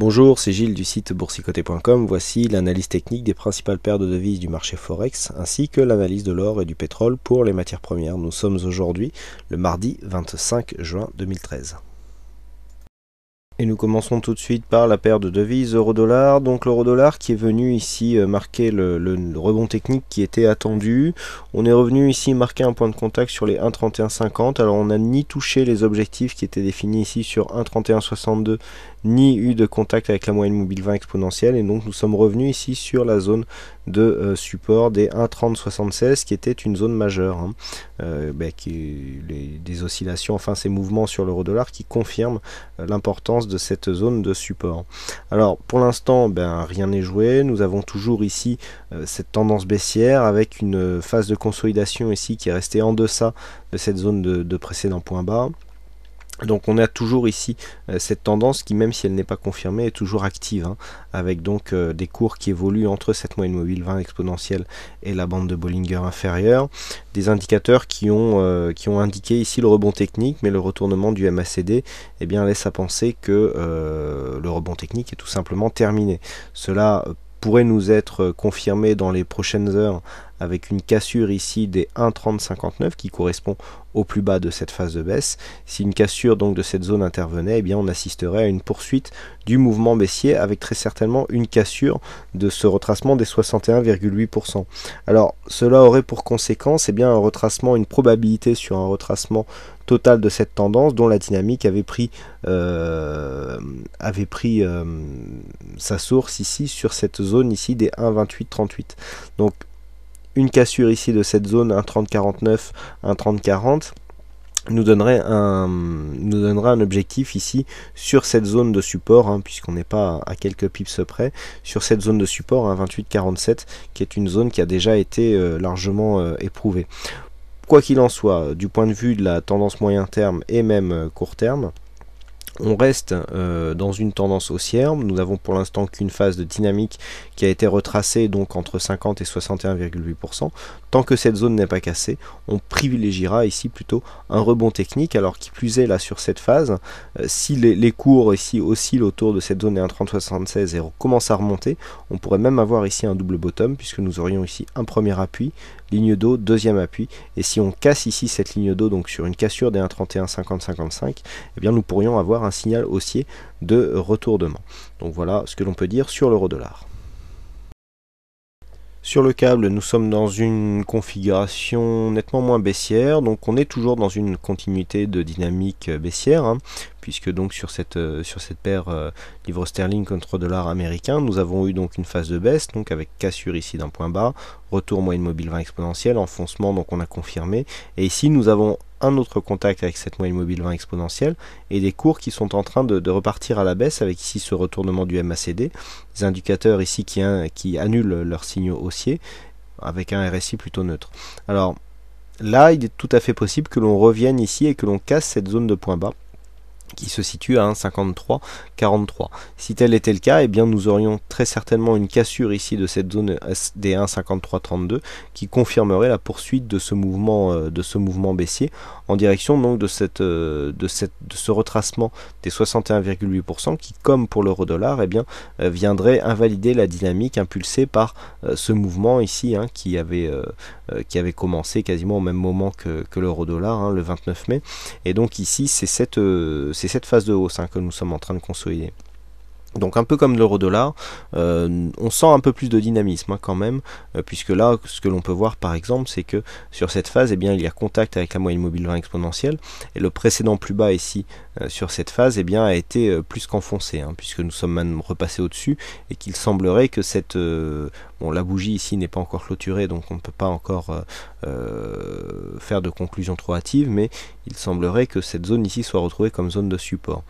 Bonjour, c'est Gilles du site boursicoté.com. Voici l'analyse technique des principales paires de devises du marché Forex ainsi que l'analyse de l'or et du pétrole pour les matières premières. Nous sommes aujourd'hui le mardi 25 juin 2013. Et nous commençons tout de suite par la paire de devises euro-dollar. Donc l'euro-dollar qui est venu ici euh, marquer le, rebond technique qui était attendu. On est revenu ici marquer un point de contact sur les 1,3150. Alors on n'a ni touché les objectifs qui étaient définis ici sur 1,3162 ni eu de contact avec la moyenne mobile 20 exponentielle et donc nous sommes revenus ici sur la zone de euh, support des 1,3076 qui était une zone majeure hein. euh, bah, qui, les, des oscillations, enfin ces mouvements sur l'euro dollar qui confirment euh, l'importance de cette zone de support. Alors pour l'instant ben, rien n'est joué, nous avons toujours ici cette tendance baissière avec une phase de consolidation ici qui est restée en deçà de cette zone de, de précédent point bas. Donc on a toujours ici euh, cette tendance qui, même si elle n'est pas confirmée, est toujours active, hein, avec donc euh, des cours qui évoluent entre cette moyenne mobile 20 exponentielle et la bande de Bollinger inférieure, des indicateurs qui ont, euh, qui ont indiqué ici le rebond technique, mais le retournement du MACD eh bien, laisse à penser que le rebond technique est tout simplement terminé. Cela pourrait nous être confirmé dans les prochaines heures avec une cassure ici des 1,3059 qui correspond au plus bas de cette phase de baisse. Si une cassure donc de cette zone intervenait, eh bien on assisterait à une poursuite du mouvement baissier avec très certainement une cassure de ce retracement des 61,8%. Alors cela aurait pour conséquence eh bien un retracement, une probabilité sur un retracement total de cette tendance dont la dynamique avait pris, euh, avait pris euh, sa source ici sur cette zone ici des 1,2838. Donc une cassure ici de cette zone, 1.3049, 1.3040 nous donnerait un nous donnera un objectif ici sur cette zone de support hein, puisqu'on n'est pas à, quelques pips près sur cette zone de support 1.2847 qui est une zone qui a déjà été euh, largement euh, éprouvée quoi qu'il en soit du point de vue de la tendance moyen terme et même euh, court terme on reste euh, dans une tendance haussière. Nous n'avons pour l'instant qu'une phase de dynamique qui a été retracée donc entre 50 et 61,8%. Tant que cette zone n'est pas cassée, on privilégiera ici plutôt un rebond technique. Alors qui plus est là sur cette phase, euh, si les, cours ici oscillent autour de cette zone 30 1,3076 et commencent à remonter, on pourrait même avoir ici un double bottom puisque nous aurions ici un premier appui ligne d'eau, deuxième appui. Et si on casse ici cette ligne d'eau, donc sur une cassure des 1.3150.55, eh bien nous pourrions avoir un signal haussier de retournement. Donc voilà ce que l'on peut dire sur l'euro dollar. Sur le câble, nous sommes dans une configuration nettement moins baissière, donc on est toujours dans une continuité de dynamique euh, baissière, hein, puisque donc sur cette, euh, sur cette paire euh, livre sterling contre dollar américain, nous avons eu donc une phase de baisse, donc avec cassure ici d'un point bas, retour moyenne mobile 20 exponentielle, enfoncement, donc on a confirmé, et ici nous avons un autre contact avec cette moyenne mobile 20 exponentielle et des cours qui sont en train de, repartir à la baisse avec ici ce retournement du MACD, des indicateurs ici qui, hein, qui annulent leurs signaux haussiers avec un RSI plutôt neutre. Alors là, il est tout à fait possible que l'on revienne ici et que l'on casse cette zone de point bas qui se situe à 1,5343. Si tel était le cas, eh bien nous aurions très certainement une cassure ici de cette zone des 1,5332 qui confirmerait la poursuite de ce mouvement euh, de ce mouvement baissier en direction donc de cette euh, de cette de ce retracement des 61,8% qui comme pour l'euro dollar, eh euh, viendrait invalider la dynamique impulsée par ce mouvement ici hein, qui avait qui avait commencé quasiment au même moment que, l'euro dollar hein, le 29 mai et donc ici c'est cette c'est cette phase de hausse hein, que nous sommes en train de consolider. Donc un peu comme l'euro-dollar, euh, on sent un peu plus de dynamisme hein, quand même, euh, puisque là, ce que l'on peut voir par exemple, c'est que sur cette phase, eh bien, il y a contact avec la moyenne mobile 20 exponentielle, et le précédent plus bas ici euh, sur cette phase, eh bien, a été plus qu'enfoncé, hein, puisque nous sommes même repassés au-dessus, et qu'il semblerait que cette... bon, la bougie ici n'est pas encore clôturée, donc on ne peut pas encore faire de conclusion trop hâtive, mais il semblerait que cette zone ici soit retrouvée comme zone de support.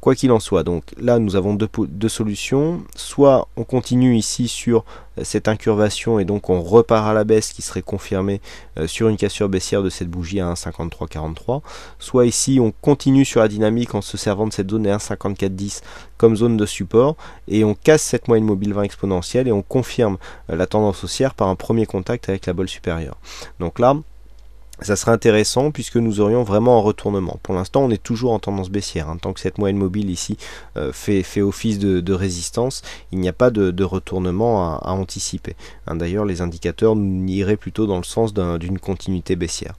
Quoi qu'il en soit, donc là nous avons deux, solutions. Soit on continue ici sur euh, cette incurvation et donc on repart à la baisse qui serait confirmée euh, sur une cassure baissière de cette bougie à 1,5343. Soit ici on continue sur la dynamique en se servant de cette zone à 1,5410 comme zone de support et on casse cette moyenne mobile 20 exponentielle et on confirme euh, la tendance haussière par un premier contact avec la bolle supérieure. Donc là, ça serait intéressant puisque nous aurions vraiment un retournement. Pour l'instant, on est toujours en tendance baissière. Hein. Tant que cette moyenne mobile ici euh, fait, office de, résistance, il n'y a pas de, retournement à, anticiper. Hein, d'ailleurs, les indicateurs iraient plutôt dans le sens d'une continuité baissière.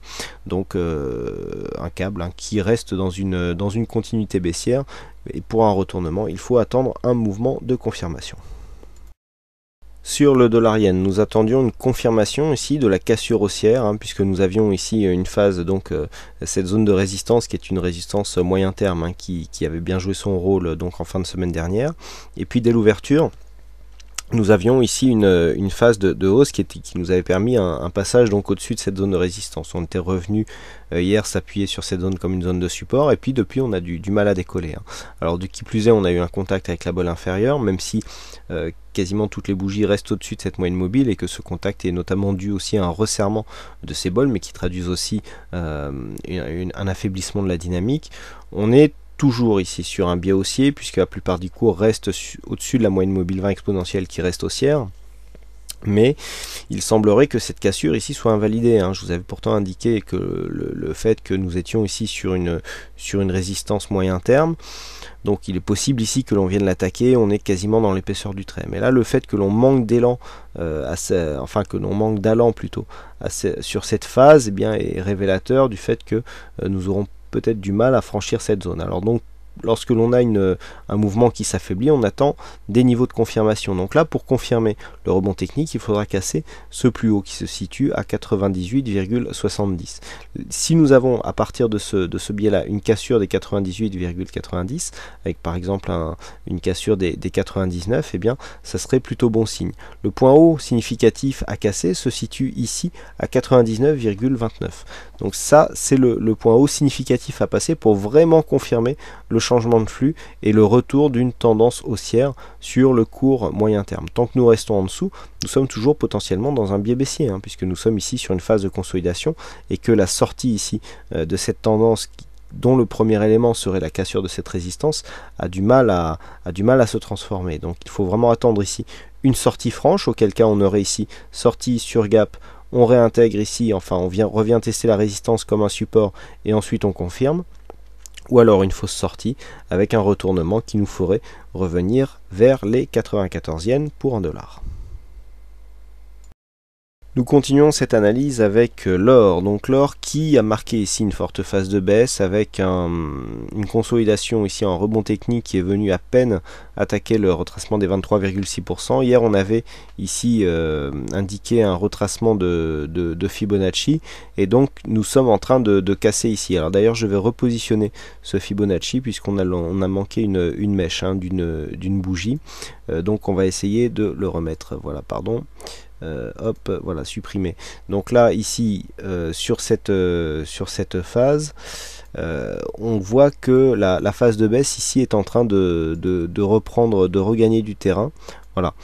Donc, euh, un câble hein, qui reste dans une, dans une continuité baissière. Et pour un retournement, il faut attendre un mouvement de confirmation. Sur le dollar nous attendions une confirmation ici de la cassure haussière, hein, puisque nous avions ici euh, une phase, donc euh, cette zone de résistance qui est une résistance euh, moyen terme, hein, qui, qui, avait bien joué son rôle donc en fin de semaine dernière. Et puis dès l'ouverture, nous avions ici une, euh, phase de, hausse qui, qui, nous avait permis un, passage donc au-dessus de cette zone de résistance. On était revenu euh, hier s'appuyer sur cette zone comme une zone de support et puis depuis on a du, du mal à décoller. Hein. Alors du qui plus est, on a eu un contact avec la bolle inférieure, même si euh, quasiment toutes les bougies restent au-dessus de cette moyenne mobile et que ce contact est notamment dû aussi à un resserrement de ces bols, mais qui traduisent aussi un affaiblissement de la dynamique. On est toujours ici sur un biais haussier, puisque la plupart du cours reste au-dessus de la moyenne mobile 20 exponentielle qui reste haussière. Mais il semblerait que cette cassure ici soit invalidée. Hein. Je vous avais pourtant indiqué que le, fait que nous étions ici sur une, sur une résistance moyen terme, donc il est possible ici que l'on vienne l'attaquer, on est quasiment dans l'épaisseur du trait. Mais là, le fait que l'on manque d'élan, euh, enfin que l'on manque d'allant plutôt sur cette phase, eh bien, est révélateur du fait que euh, nous aurons peut-être du mal à franchir cette zone. Alors donc lorsque l'on a une, euh, un mouvement qui s'affaiblit, on attend des niveaux de confirmation. Donc là, pour confirmer le rebond technique, il faudra casser ce plus haut qui se situe à 98,70. Si nous avons à partir de ce, de ce biais-là une cassure des 98,90, avec par exemple une cassure des, 99, eh bien, ça serait plutôt bon signe. Le point haut significatif à casser se situe ici à 99,29. Donc ça, c'est le, point haut significatif à passer pour vraiment confirmer le changement de flux et le retour d'une tendance haussière sur le court moyen terme. Tant que nous restons en dessous, nous sommes toujours potentiellement dans un biais baissier, hein, puisque nous sommes ici sur une phase de consolidation et que la sortie ici euh, de cette tendance dont le premier élément serait la cassure de cette résistance, a du mal à, du mal à se transformer. Donc il faut vraiment attendre ici une sortie franche, auquel cas on aurait ici sortie sur gap, on réintègre ici, enfin on revient tester la résistance comme un support et ensuite on confirme ou alors une fausse sortie avec un retournement qui nous ferait revenir vers les 94 yens pour 1 dollar. Nous continuons cette analyse avec euh, l'or, donc l'or qui a marqué ici une forte phase de baisse avec une consolidation ici en rebond technique qui est venu à peine attaquer le retracement des 23,6%. Hier on avait ici euh, indiqué un retracement de, Fibonacci et donc nous sommes en train de, casser ici. Alors d'ailleurs je vais repositionner ce Fibonacci puisqu'on a, manqué une, mèche hein, d'une bougie, euh, donc on va essayer de le remettre. Voilà, pardon. Euh, hop, euh, voilà, supprimé. Donc là, ici, euh, sur, cette, sur cette phase, on voit que la, la, phase de baisse ici est en train de, de, de reprendre, de regagner du terrain. Voilà.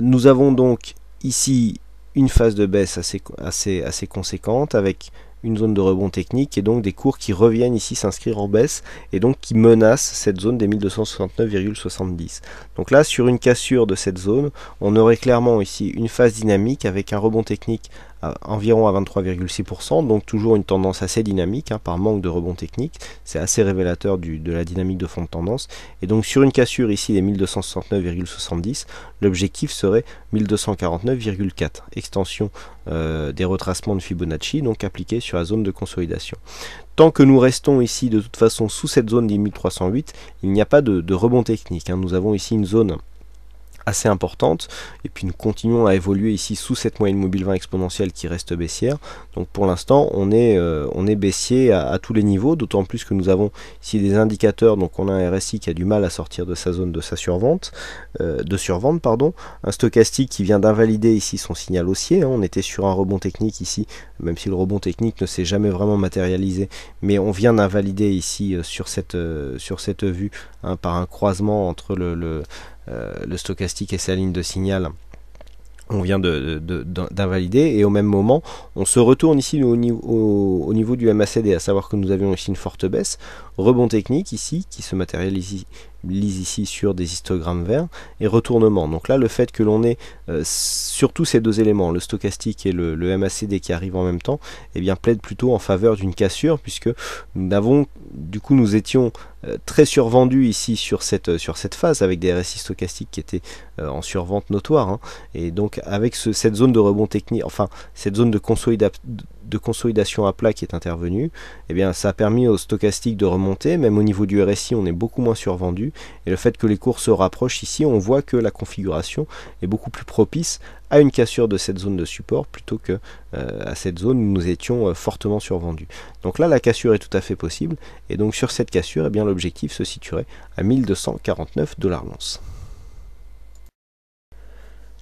nous avons donc ici une phase de baisse assez, assez, assez conséquente avec une zone de rebond technique et donc des cours qui reviennent ici s'inscrire en baisse et donc qui menacent cette zone des 1269,70. Donc là sur une cassure de cette zone, on aurait clairement ici une phase dynamique avec un rebond technique environ à 23,6%, donc toujours une tendance assez dynamique hein, par manque de rebond technique. C'est assez révélateur du, de la dynamique de fond de tendance. Et donc sur une cassure ici des 1269,70, l'objectif serait 1249,4, extension euh, des retracements de Fibonacci, donc appliqué sur la zone de consolidation. Tant que nous restons ici de toute façon sous cette zone des 1308, il n'y a pas de, rebond technique. Hein. Nous avons ici une zone assez importante. Et puis nous continuons à évoluer ici sous cette moyenne mobile 20 exponentielle qui reste baissière. Donc pour l'instant, on est, euh, on est baissier à, tous les niveaux, d'autant plus que nous avons ici des indicateurs. Donc on a un RSI qui a du mal à sortir de sa zone de sa survente, euh, de survente pardon. Un stochastique qui vient d'invalider ici son signal haussier. Hein. On était sur un rebond technique ici, même si le rebond technique ne s'est jamais vraiment matérialisé, mais on vient d'invalider ici euh, sur cette sur cette vue hein, par un croisement entre le euh, le stochastique et sa ligne de signal on vient d'invalider de, et au même moment on se retourne ici au, au, niveau du MACD à savoir que nous avions ici une forte baisse rebond technique ici qui se matérialise lise ici sur des histogrammes verts, et retournement. Donc là, le fait que l'on ait euh, sur surtout ces deux éléments, le stochastique et le, MACD qui arrivent en même temps, et eh bien plaide plutôt en faveur d'une cassure, puisque nous avons, du coup, nous étions euh, très survendus ici sur cette, sur cette phase, avec des RSI stochastiques qui étaient euh, en survente notoire, hein. et donc avec cette zone de rebond technique, enfin, cette zone de consolidation de consolidation à plat qui est intervenu, eh bien, ça a permis au stochastique de remonter. Même au niveau du RSI, on est beaucoup moins survendu. Et le fait que les cours se rapprochent ici, on voit que la configuration est beaucoup plus propice à une cassure de cette zone de support plutôt que euh, à cette zone où nous étions euh, fortement survendus. Donc là, la cassure est tout à fait possible. Et donc sur cette cassure, eh bien l'objectif se situerait à 1249 dollars l'once.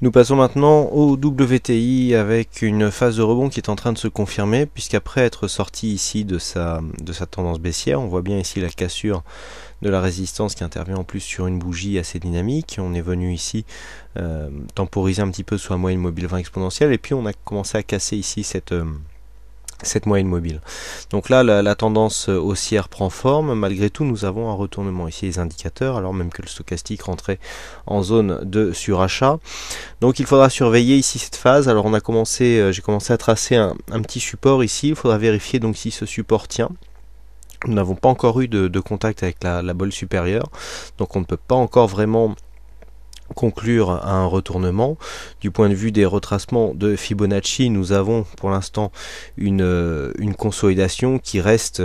Nous passons maintenant au WTI avec une phase de rebond qui est en train de se confirmer puisqu'après être sorti ici de sa, de sa tendance baissière, on voit bien ici la cassure de la résistance qui intervient en plus sur une bougie assez dynamique. On est venu ici euh, temporiser un petit peu sur la moyenne mobile 20 exponentielle et puis on a commencé à casser ici cette... Euh, cette moyenne mobile. Donc là, la, tendance euh, haussière prend forme. Malgré tout, nous avons un retournement ici des indicateurs, alors même que le stochastique rentrait en zone de surachat. Donc il faudra surveiller ici cette phase. Alors on a commencé, euh, j'ai commencé à tracer un, petit support ici. Il faudra vérifier donc si ce support tient. Nous n'avons pas encore eu de, contact avec la, la, bolle supérieure, donc on ne peut pas encore vraiment conclure à un retournement. Du point de vue des retracements de Fibonacci, nous avons pour l'instant une, euh, consolidation qui reste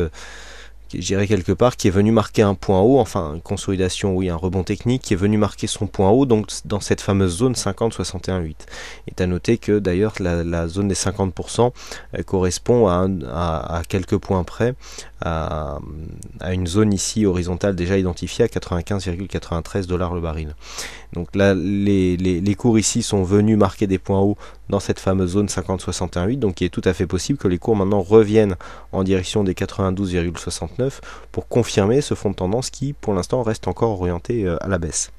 j'irai quelque part, qui est venue marquer un point haut, enfin une consolidation, oui, un rebond technique, qui est venu marquer son point haut, donc dans cette fameuse zone 50-61-8. Et à noter que d'ailleurs la, zone des 50% correspond à, quelques points près à, une zone ici horizontale déjà identifiée à 95,93 dollars le baril. Donc là, les, cours ici sont venus marquer des points hauts dans cette fameuse zone 50 50-61-8, donc il est tout à fait possible que les cours maintenant reviennent en direction des 92,69 pour confirmer ce fond de tendance qui, pour l'instant, reste encore orienté euh, à la baisse.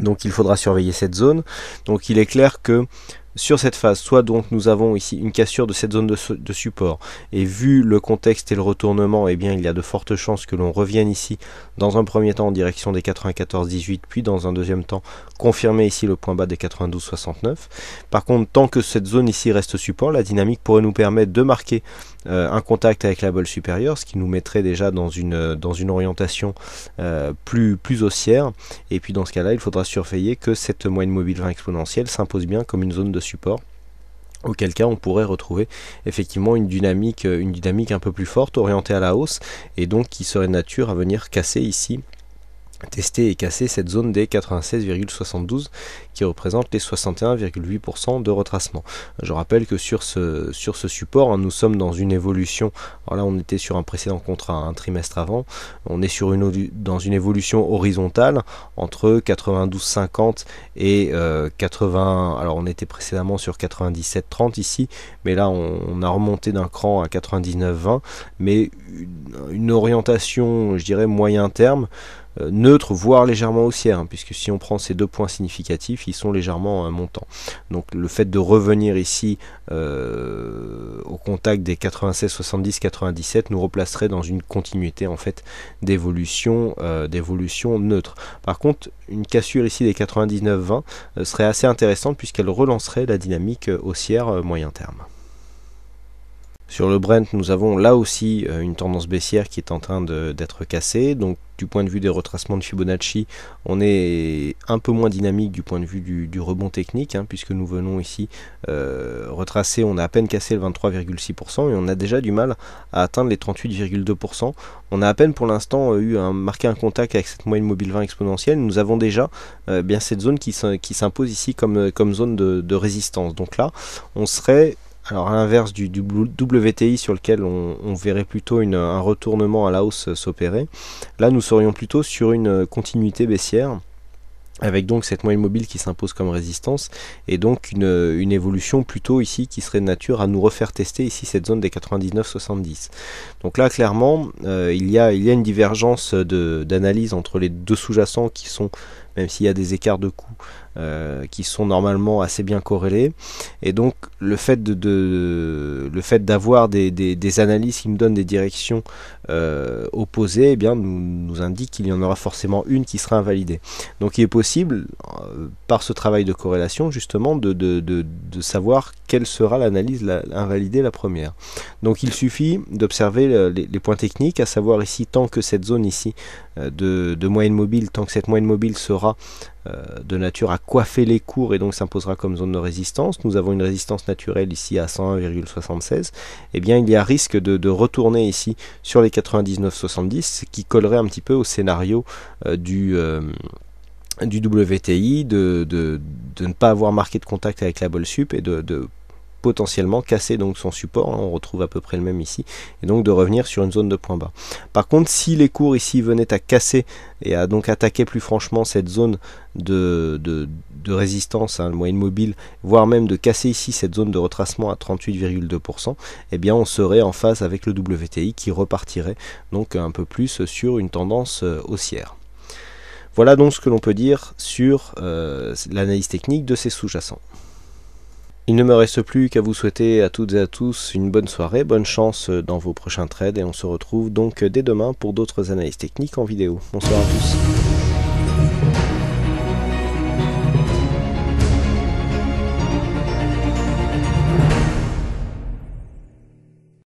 Donc il faudra surveiller cette zone. Donc il est clair que sur cette phase, soit donc nous avons ici une cassure de cette zone de, support, et vu le contexte et le retournement, eh bien il y a de fortes chances que l'on revienne ici dans un premier temps en direction des 94-18, puis dans un deuxième temps confirmer ici le point bas des 92-69. Par contre, tant que cette zone ici reste support, la dynamique pourrait nous permettre de marquer euh, un contact avec la bolle supérieure, ce qui nous mettrait déjà dans une, euh, dans une orientation euh, plus, plus haussière, et puis dans ce cas-là, il faudra surveiller que cette moyenne mobile 20 exponentielle s'impose bien comme une zone de support auquel cas on pourrait retrouver effectivement une dynamique, une dynamique un peu plus forte orientée à la hausse et donc qui serait nature à venir casser ici tester et casser cette zone des 96,72 qui représente les 61,8% de retracement. Je rappelle que sur ce, sur ce support, hein, nous sommes dans une évolution, alors là on était sur un précédent contrat un trimestre avant, on est sur une, dans une évolution horizontale entre 92,50 et 80, euh, alors on était précédemment sur 97,30 ici, mais là on, a remonté d'un cran à 99,20, mais une orientation je dirais moyen terme, euh, neutre, voire légèrement haussière, hein, puisque si on prend ces deux points significatifs, ils sont légèrement euh, montants. Donc le fait de revenir ici euh, au contact des 96, 70, 97 nous replacerait dans une continuité en fait d'évolution d'évolution neutre. Par contre, une cassure ici des 99-20 serait assez intéressante puisqu'elle relancerait la dynamique haussière moyen terme. Sur le Brent, nous avons là aussi euh, une tendance baissière qui est en train d'être cassée. Donc du point de vue des retracements de Fibonacci, on est un peu moins dynamique du point de vue du, rebond technique, hein, puisque nous venons ici euh, retracer, on a à peine cassé le 23,6% et on a déjà du mal à atteindre les 38,2%. On a à peine pour l'instant euh, eu marqué un contact avec cette moyenne mobile 20 exponentielle. Nous avons déjà bien cette zone qui s'impose ici comme, zone de résistance. Donc là, on serait alors à l'inverse du, WTI sur lequel on, verrait plutôt un retournement à la hausse s'opérer, là nous serions plutôt sur une continuité baissière avec donc cette moyenne mobile qui s'impose comme résistance et donc une, évolution plutôt ici qui serait de nature à nous refaire tester ici cette zone des 99,70. Donc là clairement euh, il, y a, il y a une divergence d'analyse entre les deux sous-jacents qui sont, même s'il y a des écarts de coûts, euh, qui sont normalement assez bien corrélés. Et donc le fait de, de le fait d'avoir des, analyses qui me donnent des directions euh, opposées eh bien, nous, indique qu'il y en aura forcément une qui sera invalidée. Donc il est possible, euh, par ce travail de corrélation, justement, de, savoir quelle sera l'analyse invalidée la première. Donc il suffit d'observer les, points techniques, à savoir ici, tant que cette zone ici euh, de, moyenne mobile, tant que cette moyenne mobile sera de nature à coiffer les cours et donc s'imposera comme zone de résistance. Nous avons une résistance naturelle ici à 101,60 et eh bien il y a risque de, retourner ici sur les 99,70 70 qui collerait un petit peu au scénario euh, du euh, du WTI, de, ne pas avoir marqué de contact avec la bol sup et de, de, potentiellement casser donc son support, hein. on retrouve à peu près le même ici, et donc de revenir sur une zone de point bas. Par contre, si les cours ici venaient à casser et à donc attaquer plus franchement cette zone de, de, de résistance, à hein, le moyenne mobile, voire même de casser ici cette zone de retracement à 38,2%, eh bien on serait en phase avec le WTI qui repartirait donc un peu plus sur une tendance euh, haussière. Voilà donc ce que l'on peut dire sur euh, l'analyse technique de ces sous-jacents. Il ne me reste plus qu'à vous souhaiter à toutes et à tous une bonne soirée, bonne chance dans vos prochains trades et on se retrouve donc dès demain pour d'autres analyses techniques en vidéo. Bonsoir à tous.